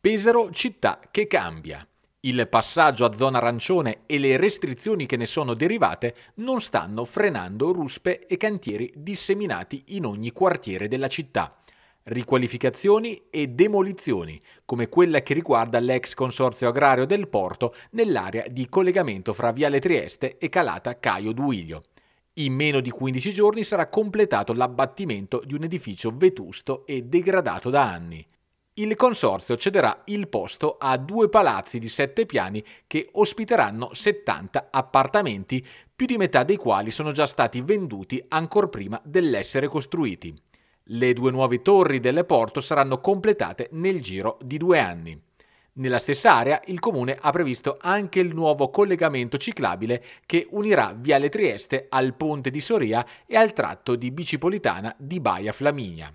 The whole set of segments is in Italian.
Pesaro città che cambia. Il passaggio a zona arancione e le restrizioni che ne sono derivate non stanno frenando ruspe e cantieri disseminati in ogni quartiere della città. Riqualificazioni e demolizioni, come quella che riguarda l'ex consorzio agrario del porto nell'area di collegamento fra Viale Trieste e Calata Caio Duilio. In meno di 15 giorni sarà completato l'abbattimento di un edificio vetusto e degradato da anni il consorzio cederà il posto a due palazzi di sette piani che ospiteranno 70 appartamenti, più di metà dei quali sono già stati venduti ancor prima dell'essere costruiti. Le due nuove torri del porto saranno completate nel giro di due anni. Nella stessa area il comune ha previsto anche il nuovo collegamento ciclabile che unirà Viale Trieste al ponte di Soria e al tratto di bicipolitana di Baia Flaminia.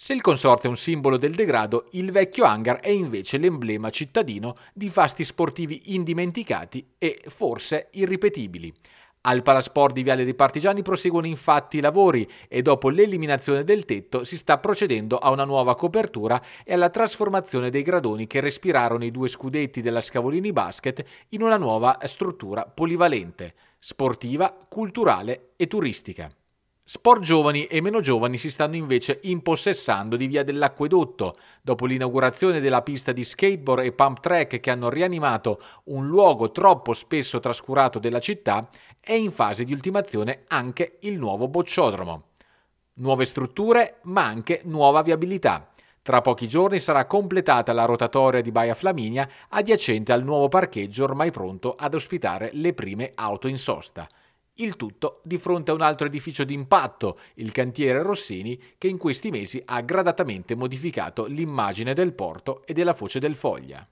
Se il consorzio è un simbolo del degrado, il vecchio hangar è invece l'emblema cittadino di fasti sportivi indimenticati e forse irripetibili. Al Palasport di Viale dei Partigiani proseguono infatti i lavori e dopo l'eliminazione del tetto si sta procedendo a una nuova copertura e alla trasformazione dei gradoni che respirarono i due scudetti della Scavolini Basket in una nuova struttura polivalente, sportiva, culturale e turistica. Sport giovani e meno giovani si stanno invece impossessando di via dell'acquedotto, dopo l'inaugurazione della pista di skateboard e pump track che hanno rianimato un luogo troppo spesso trascurato della città, è in fase di ultimazione anche il nuovo bocciodromo. Nuove strutture, ma anche nuova viabilità. Tra pochi giorni sarà completata la rotatoria di Baia Flaminia adiacente al nuovo parcheggio ormai pronto ad ospitare le prime auto in sosta. Il tutto di fronte a un altro edificio d'impatto, il cantiere Rossini, che in questi mesi ha gradatamente modificato l'immagine del porto e della foce del Foglia.